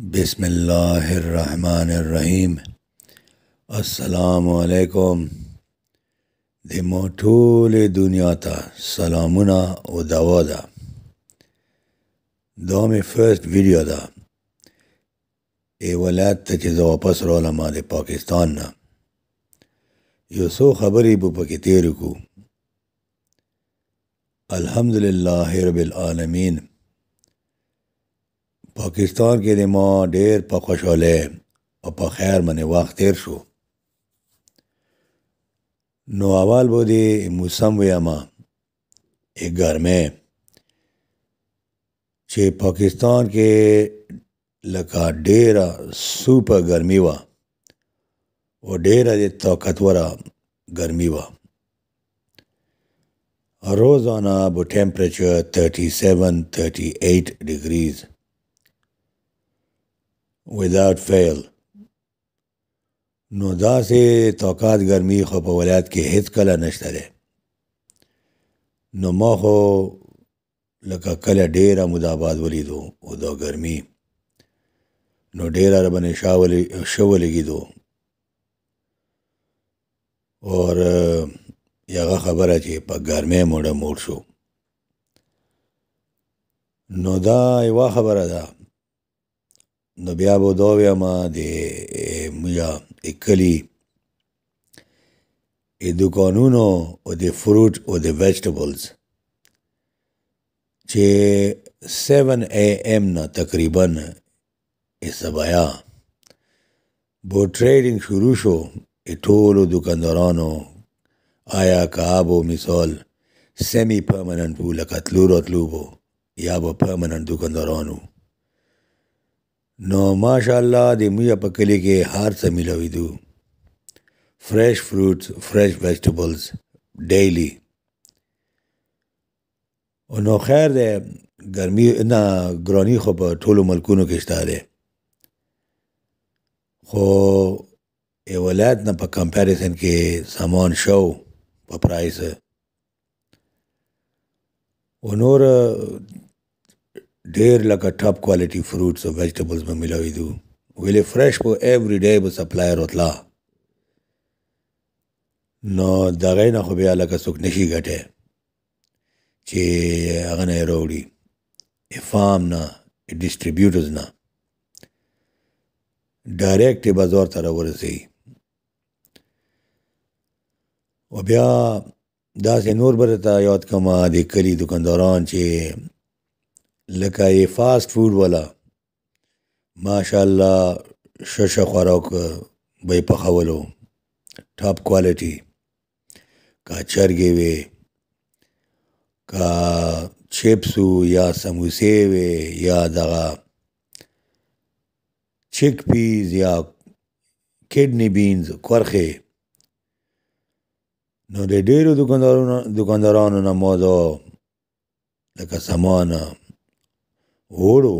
بسم اللہ الرحمن الرحیم السلام علیکم د ټولې دنیا ته سلامونه او دوا ده دا مې فرست ویډیو ده ای ولایت ته چې زه واپس رالم د پاکستان نه یو څو خبرې به پکې تېرې کړو الحمدلله رب العالمین پاکستان کې د ما ډېر په خوشحاله او په خیر باندې وخت تیر شو نو اول به د موسم ویاما یک ګرمه چې پاکستان کې لکه ډېره سوپر ګرمي وه او ډېره د طاقتوره ګرمي وه روزانه به ټیمپریچر 37 38 ډیګریز without fail نو داسې طاقت ګرمي خو په ولایت کې هیڅ کله نشته ده نو ما خو لکه کله ډیره موده آباد ولیدو او دا ګرمي نو ډیره ربنې شاولې شولېږېدو اور یغه خبره چې په ګرمۍ موړه موړ شو نو دا یوه خبره ده نو بیا به دا ویم د موږ کلي د دکانونو او د فروټ او د ویجټیبلز چې 7 اے ایم نه تقریبا سبایا بو ټریډینګ شروع شو ټولو دکاندارانو آیا کابو مثال سیمی پرمننت وو لکه تلو راتلو وو یا به پرمننت دکاندارانو نو ماشاءالله د مویا په کلی کې هر څه ملويدو fresh fruits fresh vegetables daily او نو خیر ده ګرمي نه ګرانی خو په ټولو ملکونو کې شته ده خو ای ولادت نه په کمپیریزن کې سامان شو په پرایس او نور ډیر لکه ټاپ کوالټي فروټس او ویجټیبلز به ملاویدو ویلې فرش په ایوری ډے به سپلایر وتلا نو دغه نه خو بیا لکه څوک نشي ګټه چې هغه نه وروړي افام نه ډیسټریبیوټرز نه ډایرکټ بازار ته ورسي او بیا دا نور برته یاد کما د کلی دکانداران چې لکه یې فاست فود والا ماشاءالله ښه ښه خوراک به یې پخولو ټاپ کوالټي کا چرګې وې کا چپس یا سموسې وې یا دغه چک پیز یا کډنی بینز کورخې نو د ډېرو دکاندارانو دکاندارانو نه ما دا لکه سامان وړو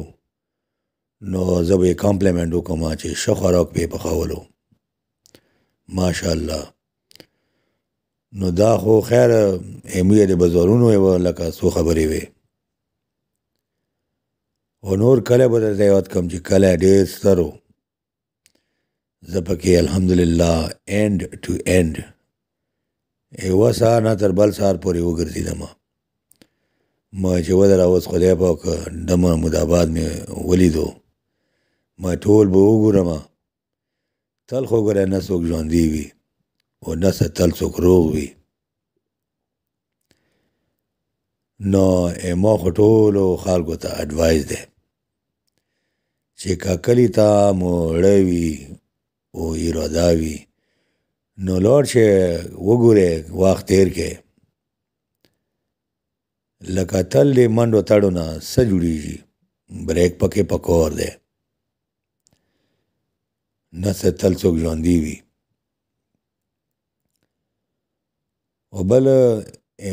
نو زه به یې کامپلیمنټ وکړم چې ښه خوراک پې پخولو ماشاءالله نو دا خو خیر امیه د بازارونو یې لکه څو خبرې وې او نور کله به درته یاد کړم چې کله ډېر ستر و زه پکې الحمدلله اینډ ټو اینډ یوه سهار نه تر بل سهار پورې وګرځېدم ما چې ودراوس خدای پاک دمه مداباد مې ولیدو ما ټول به وګورم تل خو ګره نه څوک ژوندي وي او نه څه تل څوک روغ وي نو ما خو ټولو خلکو ته اډوایز دی چې که کلي ته موړه وي او اراده وي نو لاړ شئ وګورئ وخت تیر کړئ لکه تل دې منډو تړو نه څه جوړیږي بریک پکې پکور دی نه څه تل څوک ژوندي وي او بل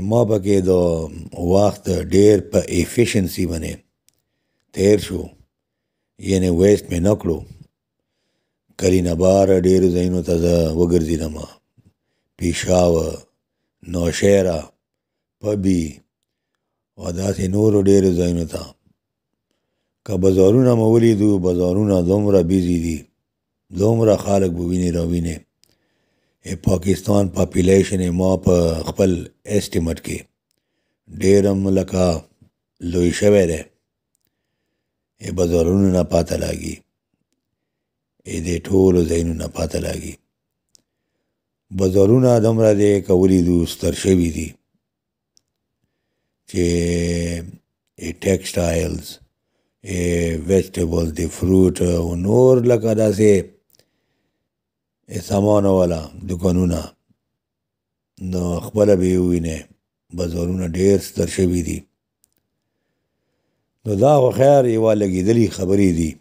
ما پکې د وخت ډیر په ایفیشنسی باندې تیر شو یعنی ویست مې نه کړو کرینه بار ډیرو ځایونو ته زه وګرځېدم پیښور نوشیره پبی او داسې نورو ډېرو ځایونو ته که بازارونه مو ولیدو بازارونه دومره بیزي دي دومره خلک به وینې راوینې پاکستان پاپولیشن یې ما په خپل اسټیمټ کې ډېر لکه لوی شوی دی ای بازارونو نه پاته لاږي ای دې ټولو ځایونو نه پاته لاږي بازارونه دومره دی که ولیدو ستر شوي دي چې ټیکسټایلز ویجټیبل دی فروټ او نور لکه داسې سامان والا دکانونه نو خپله به یې ووینې بازارونه ډېر ستر شوي دي نو دا خو خیر یوه لګېدلې خبرې دي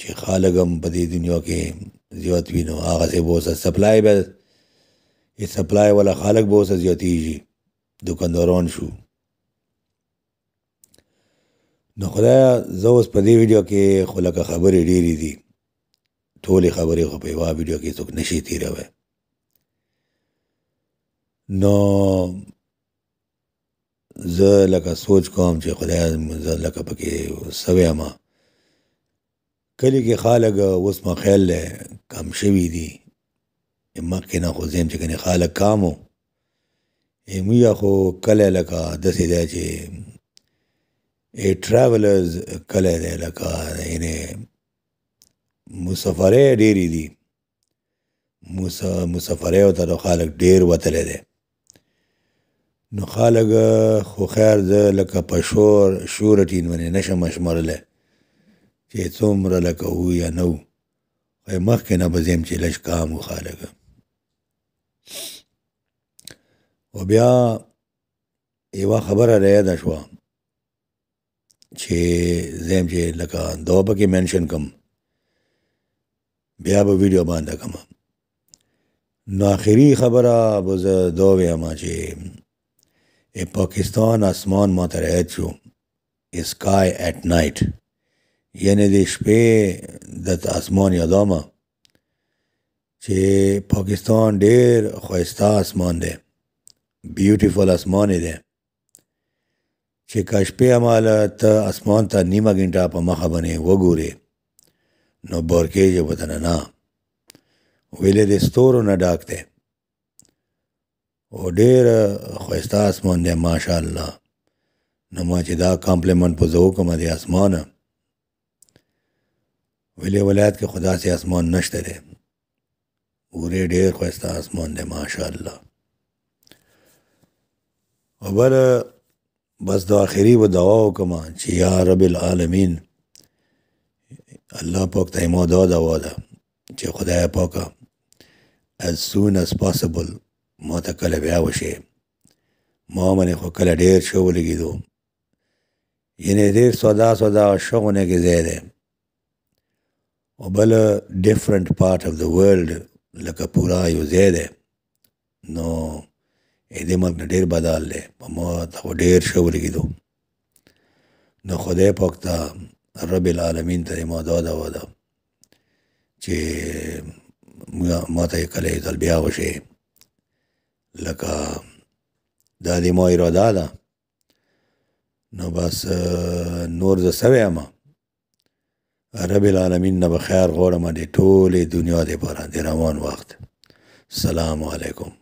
چې خلک هم په دې دنیا کې زیات وي نو هغسې به اوسه سپلای به سپلای والا خلک به اوسه زیاتېږي دکانداران شو نو خدایا زه اوس په دې ویډیو کې خو لکه خبرې ډېرې دي ټولې خبرې خو په یوه ویډیو کې څوک نشي تېروی نو زه لکه سوچ کوم چې خدایا زه لکه پکې سوی ما کلی کې خالق اوس ما خیال دی کم شوي دي مخکې نه خو ځم چې کنې خالق کام وو یا خو کله لکه داسې دی چې a traveler's کلی دی لکه یعنې مسافرۍ ډېرې دي مسا مسافریو ته نو خلک ډېر وتلی دی نو خلک خو خیر زه لکه په شور شوره ټینونې نشم شمارلی چې څومره لکه وو یا نه وو خو یې مخکې نه به ځم چې لږ کام وخا لږه خو بیا یوه خبره رایاده شوه ꯁꯦ ꯂꯀꯥ ꯗꯣꯕꯒꯤ ꯃꯦꯟꯁꯟ ꯀꯝ بیا به ویډیو باندې کوم نو اخري خبره به زه دا وایم چې پاکستان اسمان ما ته رایت شو اسکای ایٹ نایټ یعنې د شپې د اسمان یادامه چې پاکستان ډېر ښایسته اسمان دی بیوټیفل اسمان دی چې کاشپې اماله ته اسمان ته نیمه ګنټه په مخه باندې وګورې نو بورکېږي به تنه نه ویلې د ستورو نه ډاک دی او ډېر ښایسته اسمان دی ماشاءالله نو ما چې دا کامپلیمنټ په زه وکړمه د اسمانه ویلې ولایت کې خدا سي اسمان نشته دی ورې ډېر ښایسته اسمان دی ماشاءالله او بله بس دا آخري و دعا وکړم چې یا رب العالمین الله پاک ته ما دا دعا ده چې خدای پاکه as soon as possible ما ته کله بیا وشي ما باندې خو کله ډیر شو ولګېدو یعنې ډیر سودا سودا شغونه کې ځای دی او بل ډفرنٹ پارٹ آف د ورلډ لکه پورا یو ځای دی نو no. دې مرګ نه ډېر بدال دی په ما ته خو ډېر ښه ولګېدو نو خدای پاک ته رب العالمین ته ما دا دوا ده چې ما ته یې کله یو ځل بیا وشي لکه دا د ما اراده ده نو بس نور زه سوی یم رب العالمین نه به خیر غواړم د ټولې دنیا دپاره د روان وخت سلام علیکم